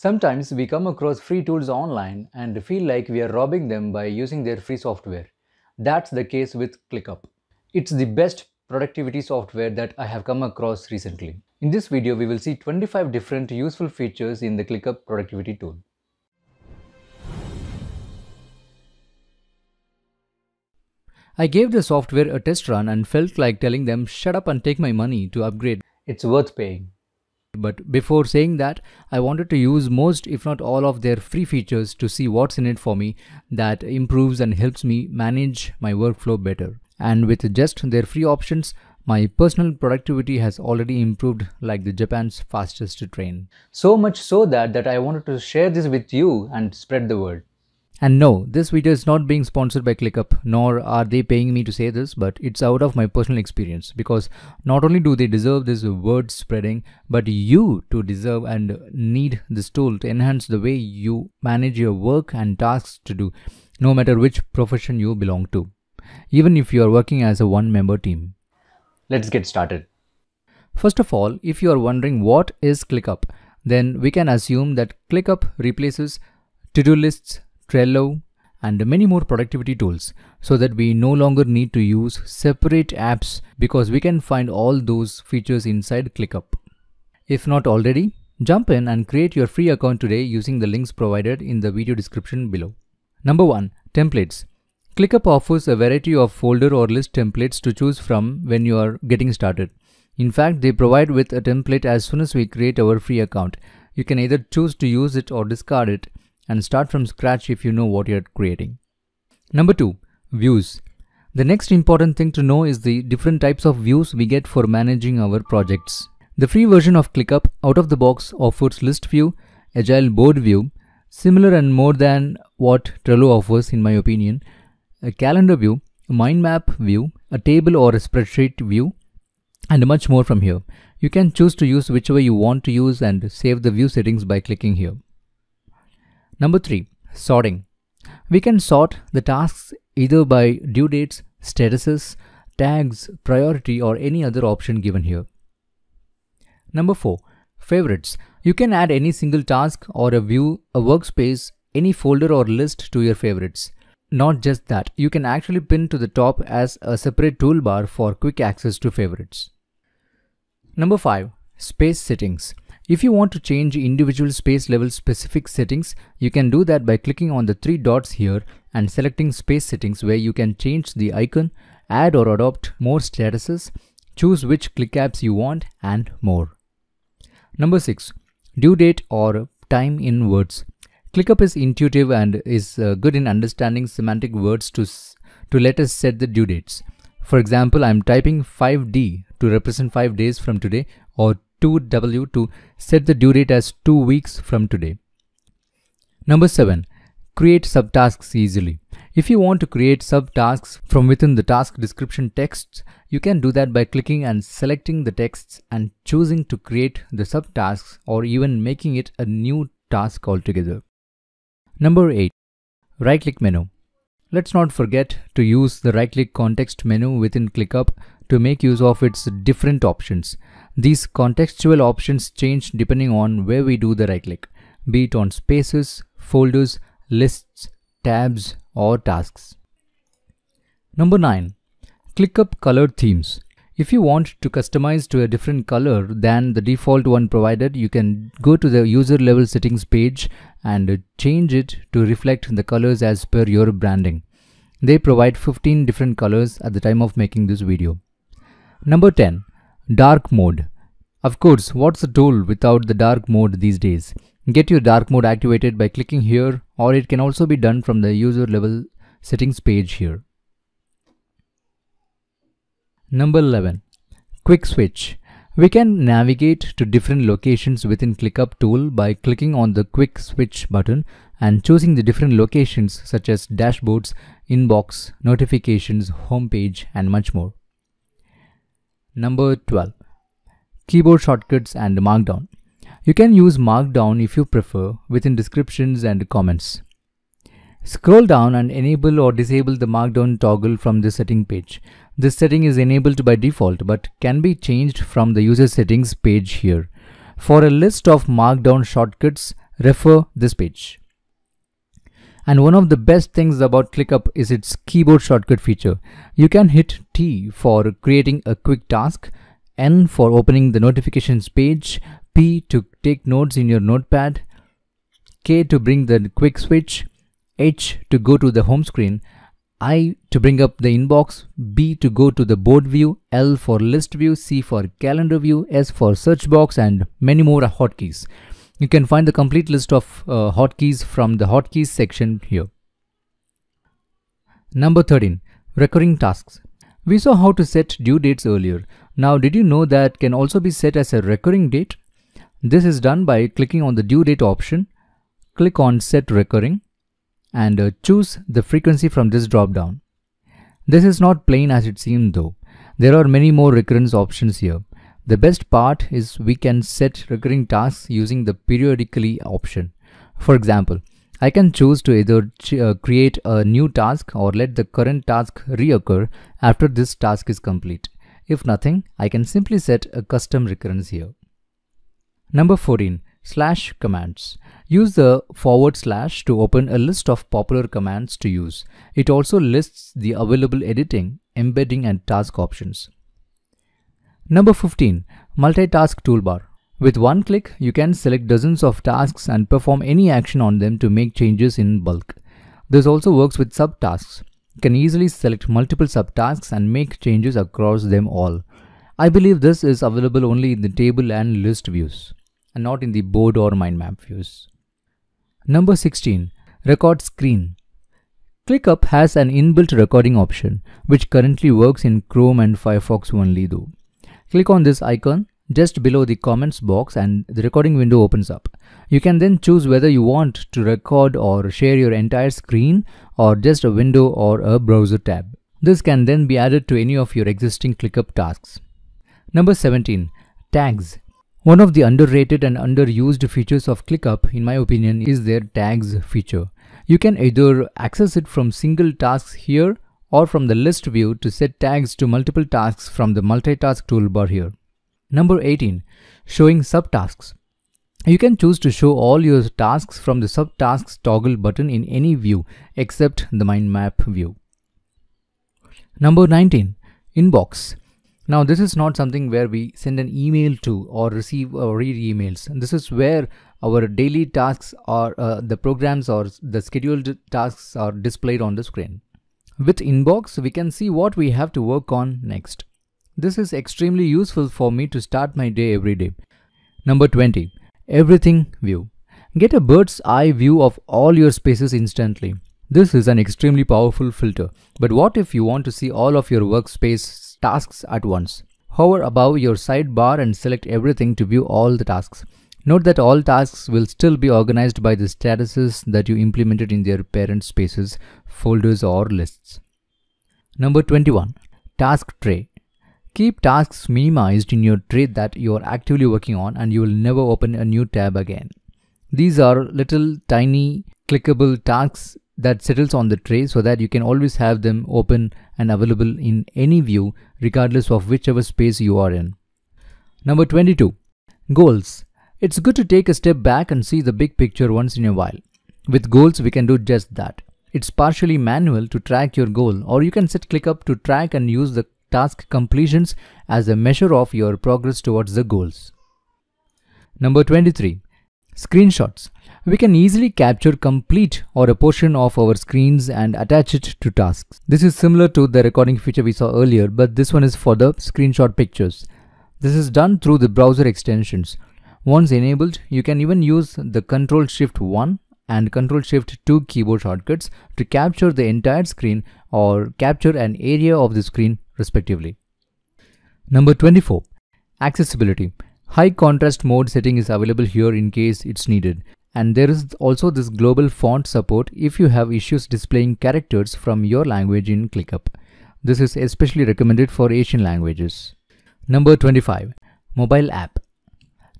Sometimes we come across free tools online and feel like we are robbing them by using their free software. That's the case with ClickUp. It's the best productivity software that I have come across recently. In this video, we will see 25 different useful features in the ClickUp productivity tool. I gave the software a test run and felt like telling them shut up and take my money to upgrade. It's worth paying. But before saying that, I wanted to use most if not all of their free features to see what's in it for me that improves and helps me manage my workflow better. And with just their free options, my personal productivity has already improved like the Japan's fastest train. So much so that, that I wanted to share this with you and spread the word. And no, this video is not being sponsored by ClickUp, nor are they paying me to say this, but it's out of my personal experience because not only do they deserve this word spreading, but you too deserve and need this tool to enhance the way you manage your work and tasks to do, no matter which profession you belong to, even if you are working as a one member team. Let's get started. First of all, if you are wondering what is ClickUp, then we can assume that ClickUp replaces to-do lists, Trello, and many more productivity tools so that we no longer need to use separate apps because we can find all those features inside ClickUp. If not already, jump in and create your free account today using the links provided in the video description below. Number 1. Templates ClickUp offers a variety of folder or list templates to choose from when you are getting started. In fact, they provide with a template as soon as we create our free account. You can either choose to use it or discard it and start from scratch if you know what you're creating. Number two, views. The next important thing to know is the different types of views we get for managing our projects. The free version of ClickUp out of the box offers list view, agile board view, similar and more than what Trello offers in my opinion, a calendar view, a mind map view, a table or a spreadsheet view, and much more from here. You can choose to use whichever you want to use and save the view settings by clicking here. Number three, sorting. We can sort the tasks either by due dates, statuses, tags, priority, or any other option given here. Number four, favorites. You can add any single task or a view, a workspace, any folder or list to your favorites. Not just that, you can actually pin to the top as a separate toolbar for quick access to favorites. Number 5. Space settings. If you want to change individual space level specific settings, you can do that by clicking on the three dots here and selecting space settings where you can change the icon, add or adopt more statuses, choose which click apps you want and more. Number 6. Due date or time in words. ClickUp is intuitive and is uh, good in understanding semantic words to, to let us set the due dates. For example, I'm typing 5D to represent 5 days from today or 2W to set the due date as 2 weeks from today. Number 7. Create subtasks easily. If you want to create subtasks from within the task description texts, you can do that by clicking and selecting the texts and choosing to create the subtasks or even making it a new task altogether. Number 8. Right click menu. Let's not forget to use the right click context menu within ClickUp to make use of its different options. These contextual options change depending on where we do the right click, be it on spaces, folders, lists, tabs, or tasks. Number 9. Click up colored themes. If you want to customize to a different color than the default one provided, you can go to the user level settings page and change it to reflect the colors as per your branding. They provide 15 different colors at the time of making this video. Number 10. Dark mode. Of course, what's a tool without the dark mode these days? Get your dark mode activated by clicking here or it can also be done from the user level settings page here. Number 11. Quick switch. We can navigate to different locations within ClickUp tool by clicking on the quick switch button and choosing the different locations such as dashboards, inbox, notifications, homepage and much more. Number 12. Keyboard shortcuts and Markdown. You can use Markdown if you prefer within descriptions and comments. Scroll down and enable or disable the Markdown toggle from the setting page. This setting is enabled by default but can be changed from the user settings page here. For a list of Markdown shortcuts, refer this page. And one of the best things about ClickUp is its keyboard shortcut feature. You can hit T for creating a quick task, N for opening the notifications page, P to take notes in your notepad, K to bring the quick switch, H to go to the home screen, I to bring up the inbox, B to go to the board view, L for list view, C for calendar view, S for search box and many more hotkeys. You can find the complete list of uh, hotkeys from the hotkeys section here. Number 13. Recurring tasks. We saw how to set due dates earlier. Now did you know that can also be set as a recurring date? This is done by clicking on the due date option, click on set recurring and uh, choose the frequency from this drop down. This is not plain as it seems though. There are many more recurrence options here. The best part is we can set recurring tasks using the periodically option. For example, I can choose to either uh, create a new task or let the current task reoccur after this task is complete. If nothing, I can simply set a custom recurrence here. Number 14. Slash commands. Use the forward slash to open a list of popular commands to use. It also lists the available editing, embedding and task options. Number 15. Multitask Toolbar. With one click, you can select dozens of tasks and perform any action on them to make changes in bulk. This also works with subtasks. You can easily select multiple subtasks and make changes across them all. I believe this is available only in the table and list views, and not in the board or mind map views. Number 16. Record Screen. ClickUp has an inbuilt recording option, which currently works in Chrome and Firefox only though. Click on this icon just below the comments box and the recording window opens up. You can then choose whether you want to record or share your entire screen or just a window or a browser tab. This can then be added to any of your existing ClickUp tasks. Number 17. Tags. One of the underrated and underused features of ClickUp, in my opinion, is their tags feature. You can either access it from single tasks here or from the list view to set tags to multiple tasks from the multitask toolbar here. Number 18, showing subtasks. You can choose to show all your tasks from the subtasks toggle button in any view except the mind map view. Number 19, inbox. Now this is not something where we send an email to or receive or read emails. This is where our daily tasks or uh, the programs or the scheduled tasks are displayed on the screen. With inbox, we can see what we have to work on next. This is extremely useful for me to start my day every day. Number 20. Everything view. Get a bird's eye view of all your spaces instantly. This is an extremely powerful filter. But what if you want to see all of your workspace tasks at once? Hover above your sidebar and select everything to view all the tasks. Note that all tasks will still be organized by the statuses that you implemented in their parent spaces, folders or lists. Number 21. Task Tray. Keep tasks minimized in your tray that you are actively working on and you will never open a new tab again. These are little tiny clickable tasks that settles on the tray so that you can always have them open and available in any view regardless of whichever space you are in. Number 22. Goals. It's good to take a step back and see the big picture once in a while. With goals, we can do just that. It's partially manual to track your goal, or you can set ClickUp to track and use the task completions as a measure of your progress towards the goals. Number 23. Screenshots. We can easily capture complete or a portion of our screens and attach it to tasks. This is similar to the recording feature we saw earlier, but this one is for the screenshot pictures. This is done through the browser extensions. Once enabled, you can even use the Control Shift 1 and Control Shift 2 keyboard shortcuts to capture the entire screen or capture an area of the screen respectively. Number 24. Accessibility. High contrast mode setting is available here in case it's needed. And there is also this global font support if you have issues displaying characters from your language in ClickUp. This is especially recommended for Asian languages. Number 25. Mobile app.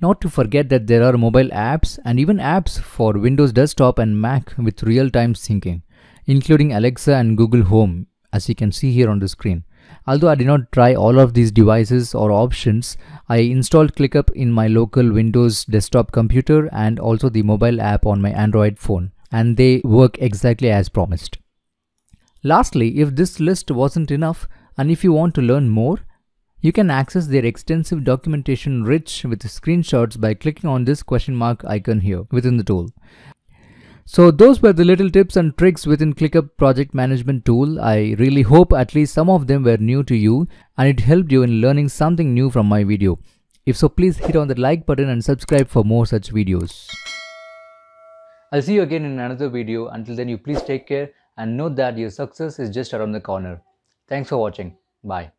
Not to forget that there are mobile apps and even apps for Windows desktop and Mac with real-time syncing, including Alexa and Google Home, as you can see here on the screen. Although I did not try all of these devices or options, I installed ClickUp in my local Windows desktop computer and also the mobile app on my Android phone and they work exactly as promised. Lastly, if this list wasn't enough and if you want to learn more, you can access their extensive documentation rich with screenshots by clicking on this question mark icon here within the tool. So those were the little tips and tricks within ClickUp project management tool. I really hope at least some of them were new to you and it helped you in learning something new from my video. If so, please hit on the like button and subscribe for more such videos. I'll see you again in another video. Until then, you please take care and know that your success is just around the corner. Thanks for watching. Bye.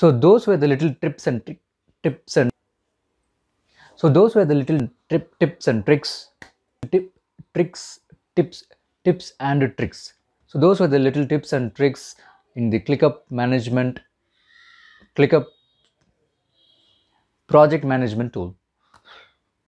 So those were the little trips and tri tips and so those were the little trip tips and tricks tip tricks tips tips and tricks. So those were the little tips and tricks in the ClickUp management ClickUp project management tool.